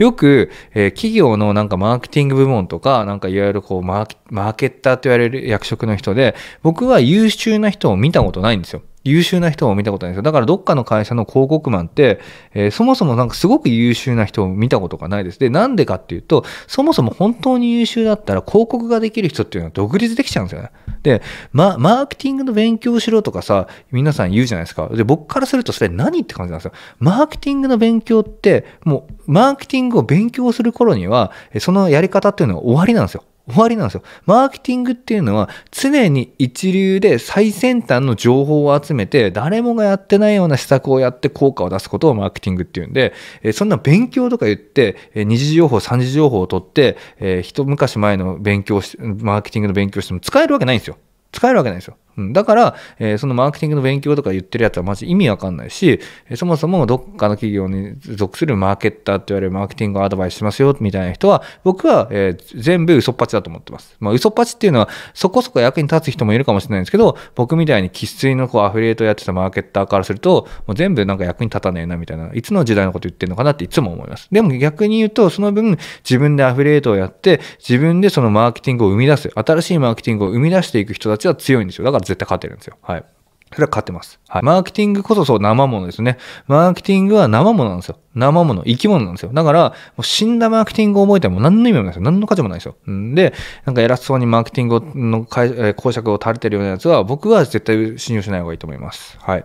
よく、えー、企業のなんかマーケティング部門とか、なんかいわゆるこうマーケッターと言われる役職の人で、僕は優秀な人を見たことないんですよ。優秀な人を見たことないですよ。だからどっかの会社の広告マンって、えー、そもそもなんかすごく優秀な人を見たことがないです。で、なんでかっていうと、そもそも本当に優秀だったら広告ができる人っていうのは独立できちゃうんですよね。で、ま、マーケティングの勉強しろとかさ、皆さん言うじゃないですか。で、僕からするとそれ何って感じなんですよ。マーケティングの勉強って、もう、マーケティングを勉強する頃には、そのやり方っていうのは終わりなんですよ。終わりなんですよ。マーケティングっていうのは常に一流で最先端の情報を集めて誰もがやってないような施策をやって効果を出すことをマーケティングっていうんで、えそんな勉強とか言って、え二次情報三次情報を取って、え一昔前の勉強しマーケティングの勉強しても使えるわけないんですよ。使えるわけないんですよ。うん、だから、えー、そのマーケティングの勉強とか言ってるやつはまじ意味わかんないし、そもそもどっかの企業に属するマーケッターって言われるマーケティングアドバイスしますよみたいな人は、僕は、えー、全部嘘っぱちだと思ってます。まあ、嘘っぱちっていうのはそこそこ役に立つ人もいるかもしれないんですけど、僕みたいに生粋のこうアフィリエイトやってたマーケッターからすると、もう全部なんか役に立たねえなみたいな、いつの時代のこと言ってるのかなっていつも思います。でも逆に言うと、その分自分でアフィリエイトをやって、自分でそのマーケティングを生み出す、新しいマーケティングを生み出していく人たちは強いんですよ。だから絶対勝てるんですよ。はい。それは勝ってます。はい。マーケティングこそそう生物ですね。マーケティングは生物なんですよ。生物、生き物なんですよ。だから、もう死んだマーケティングを覚えても何の意味もないですよ。何の価値もないですよ。んで、なんか偉そうにマーケティングの解釈を垂れてるようなやつは、僕は絶対信用しない方がいいと思います。はい。